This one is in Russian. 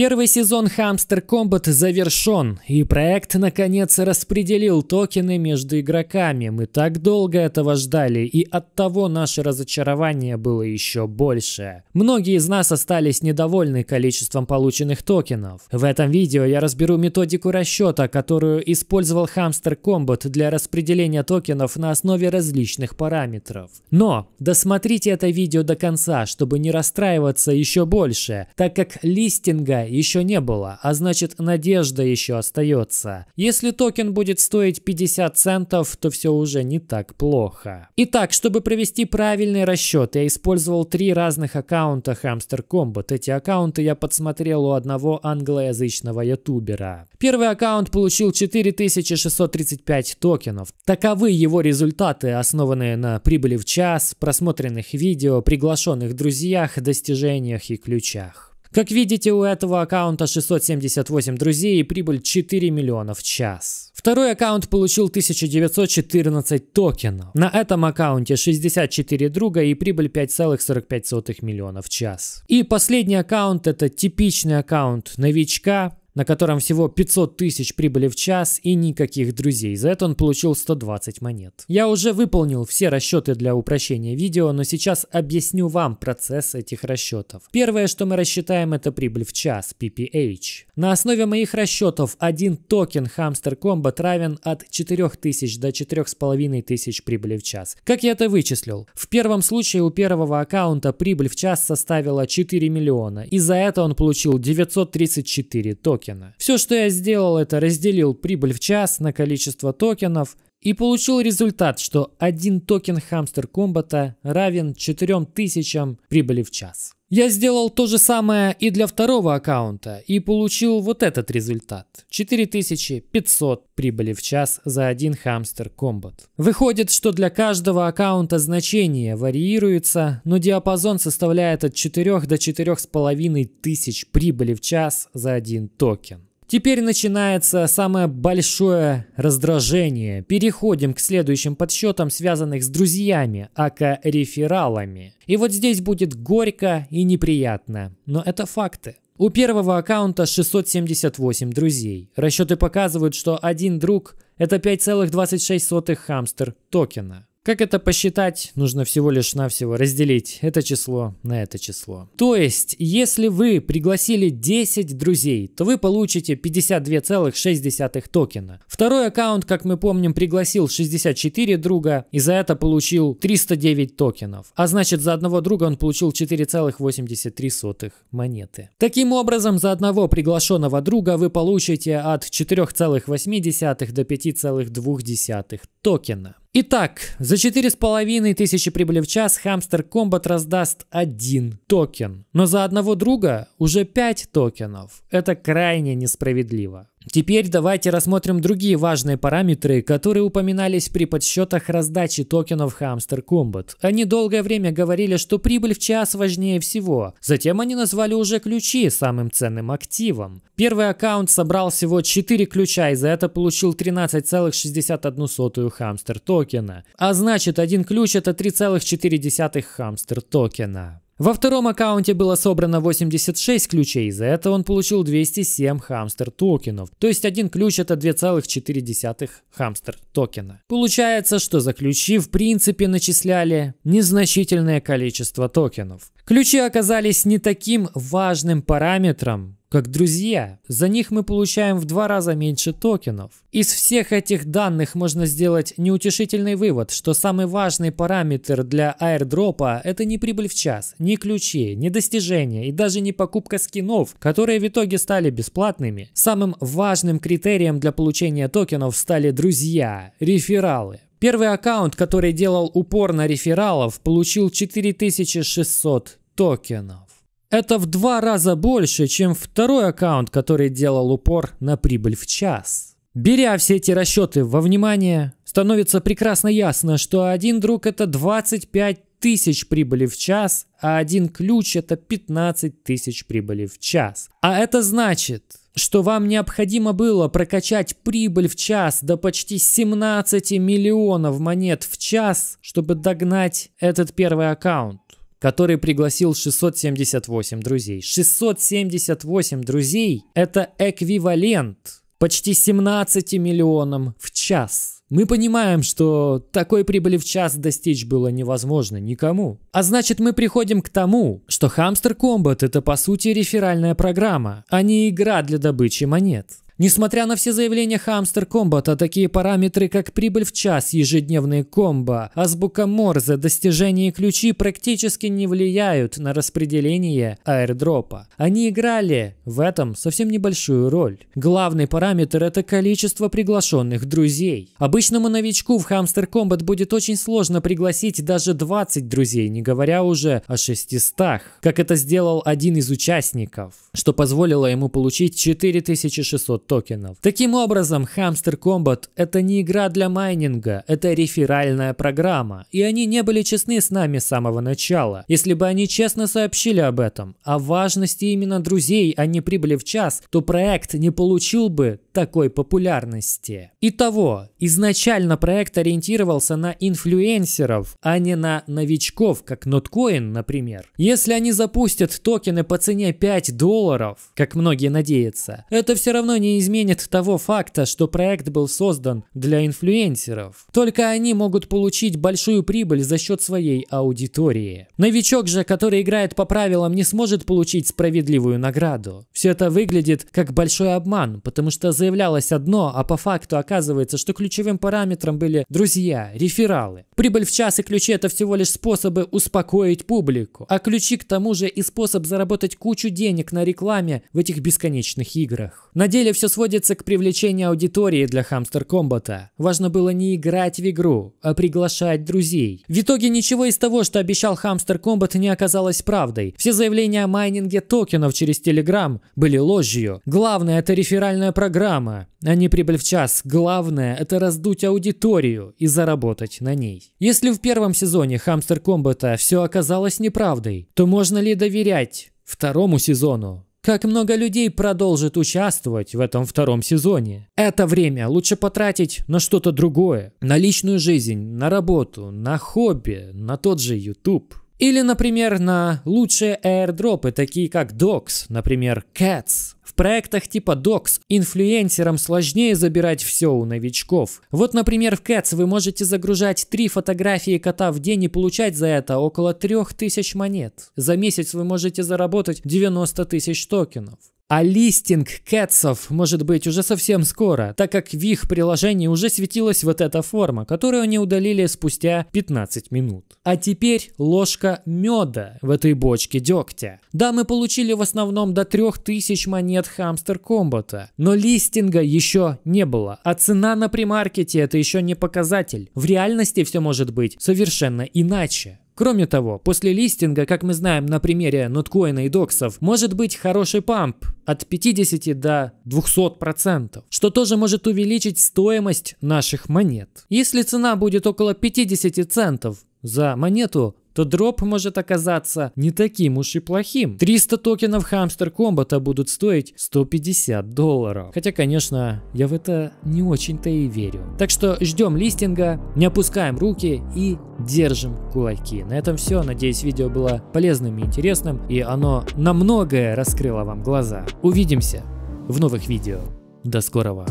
Первый сезон Hamster Combat завершен, и проект наконец распределил токены между игроками. Мы так долго этого ждали, и от того наше разочарование было еще больше. Многие из нас остались недовольны количеством полученных токенов. В этом видео я разберу методику расчета, которую использовал Hamster Combat для распределения токенов на основе различных параметров. Но досмотрите это видео до конца, чтобы не расстраиваться еще больше, так как листинга еще не было, а значит надежда еще остается. Если токен будет стоить 50 центов, то все уже не так плохо. Итак, чтобы провести правильный расчет, я использовал три разных аккаунта Hamster Combat. Эти аккаунты я подсмотрел у одного англоязычного ютубера. Первый аккаунт получил 4635 токенов. Таковы его результаты, основанные на прибыли в час, просмотренных видео, приглашенных друзьях, достижениях и ключах. Как видите, у этого аккаунта 678 друзей и прибыль 4 миллиона в час. Второй аккаунт получил 1914 токенов. На этом аккаунте 64 друга и прибыль 5,45 миллиона в час. И последний аккаунт это типичный аккаунт новичка, на котором всего 500 тысяч прибыли в час и никаких друзей. За это он получил 120 монет. Я уже выполнил все расчеты для упрощения видео, но сейчас объясню вам процесс этих расчетов. Первое, что мы рассчитаем, это прибыль в час, PPH. На основе моих расчетов один токен Hamster Combat равен от 4000 до 4500 прибыли в час. Как я это вычислил? В первом случае у первого аккаунта прибыль в час составила 4 миллиона, и за это он получил 934 токена токена. Все, что я сделал, это разделил прибыль в час на количество токенов и получил результат, что один токен Хамстер Комбата равен 4000 прибыли в час. Я сделал то же самое и для второго аккаунта и получил вот этот результат. 4500 прибыли в час за один хамстер комбат. Выходит, что для каждого аккаунта значение варьируется, но диапазон составляет от 4 до 4,5 тысяч прибыли в час за один токен. Теперь начинается самое большое раздражение. Переходим к следующим подсчетам, связанных с друзьями, ака рефералами. И вот здесь будет горько и неприятно, но это факты. У первого аккаунта 678 друзей. Расчеты показывают, что один друг – это 5,26 хамстер токена. Как это посчитать? Нужно всего лишь навсего разделить это число на это число. То есть, если вы пригласили 10 друзей, то вы получите 52,6 токена. Второй аккаунт, как мы помним, пригласил 64 друга и за это получил 309 токенов. А значит, за одного друга он получил 4,83 монеты. Таким образом, за одного приглашенного друга вы получите от 4,8 до 5,2 токена. Итак, за 4500 прибыли в час Хамстер Комбат раздаст один токен, но за одного друга уже 5 токенов. Это крайне несправедливо. Теперь давайте рассмотрим другие важные параметры, которые упоминались при подсчетах раздачи токенов Hamster Combat. Они долгое время говорили, что прибыль в час важнее всего. Затем они назвали уже ключи самым ценным активом. Первый аккаунт собрал всего 4 ключа и за это получил 13,61 хамстер токена. А значит, один ключ это 3,4 хамстер токена. Во втором аккаунте было собрано 86 ключей, за это он получил 207 хамстер токенов. То есть один ключ это 2,4 хамстер токена. Получается, что за ключи в принципе начисляли незначительное количество токенов. Ключи оказались не таким важным параметром, как друзья. За них мы получаем в два раза меньше токенов. Из всех этих данных можно сделать неутешительный вывод, что самый важный параметр для аирдропа – это не прибыль в час, не ключи, не достижения и даже не покупка скинов, которые в итоге стали бесплатными. Самым важным критерием для получения токенов стали друзья, рефералы. Первый аккаунт, который делал упор на рефералов, получил 4600 токенов. Это в два раза больше, чем второй аккаунт, который делал упор на прибыль в час. Беря все эти расчеты во внимание, становится прекрасно ясно, что один друг это 25 тысяч прибыли в час, а один ключ это 15 тысяч прибыли в час. А это значит, что вам необходимо было прокачать прибыль в час до почти 17 миллионов монет в час, чтобы догнать этот первый аккаунт который пригласил 678 друзей. 678 друзей – это эквивалент почти 17 миллионам в час. Мы понимаем, что такой прибыли в час достичь было невозможно никому. А значит, мы приходим к тому, что Hamster Combat это по сути реферальная программа, а не игра для добычи монет. Несмотря на все заявления Хамстер Комбата, такие параметры, как прибыль в час, ежедневные комбо, азбука Морзе, достижения и ключи практически не влияют на распределение аэродропа. Они играли в этом совсем небольшую роль. Главный параметр – это количество приглашенных друзей. Обычному новичку в Хамстер Комбат будет очень сложно пригласить даже 20 друзей, не говоря уже о 600, как это сделал один из участников, что позволило ему получить 4600 токенов. Таким образом, Hamster Combat — это не игра для майнинга, это реферальная программа, и они не были честны с нами с самого начала. Если бы они честно сообщили об этом, о важности именно друзей, а не прибыли в час, то проект не получил бы такой популярности. Итого, изначально проект ориентировался на инфлюенсеров, а не на новичков, как Notcoin, например. Если они запустят токены по цене 5 долларов, как многие надеются, это все равно не изменит того факта, что проект был создан для инфлюенсеров. Только они могут получить большую прибыль за счет своей аудитории. Новичок же, который играет по правилам, не сможет получить справедливую награду. Все это выглядит как большой обман, потому что за заявлялось одно, а по факту оказывается, что ключевым параметром были друзья, рефералы. Прибыль в час и ключи это всего лишь способы успокоить публику. А ключи к тому же и способ заработать кучу денег на рекламе в этих бесконечных играх. На деле все сводится к привлечению аудитории для Хамстер Комбата. Важно было не играть в игру, а приглашать друзей. В итоге ничего из того, что обещал Хамстер Комбат, не оказалось правдой. Все заявления о майнинге токенов через Телеграм были ложью. Главное это реферальная программа, реклама, а не прибыль в час. Главное – это раздуть аудиторию и заработать на ней. Если в первом сезоне «Хамстер Комбата» все оказалось неправдой, то можно ли доверять второму сезону? Как много людей продолжит участвовать в этом втором сезоне? Это время лучше потратить на что-то другое. На личную жизнь, на работу, на хобби, на тот же YouTube. Или, например, на лучшие аирдропы, такие как Docs, например, Cats. В проектах типа Docs инфлюенсерам сложнее забирать все у новичков. Вот, например, в Cats вы можете загружать три фотографии кота в день и получать за это около 3000 монет. За месяц вы можете заработать 90 тысяч токенов. А листинг кэтсов может быть уже совсем скоро, так как в их приложении уже светилась вот эта форма, которую они удалили спустя 15 минут. А теперь ложка меда в этой бочке дегтя. Да, мы получили в основном до 3000 монет хамстер комбота, но листинга еще не было, а цена на примаркете это еще не показатель. В реальности все может быть совершенно иначе. Кроме того, после листинга, как мы знаем на примере ноткоина и доксов, может быть хороший памп от 50 до 200%, что тоже может увеличить стоимость наших монет. Если цена будет около 50 центов за монету, то дроп может оказаться не таким уж и плохим. 300 токенов Хамстер Комбата будут стоить 150 долларов. Хотя, конечно, я в это не очень-то и верю. Так что ждем листинга, не опускаем руки и держим кулаки. На этом все. Надеюсь, видео было полезным и интересным, и оно на многое раскрыло вам глаза. Увидимся в новых видео. До скорого!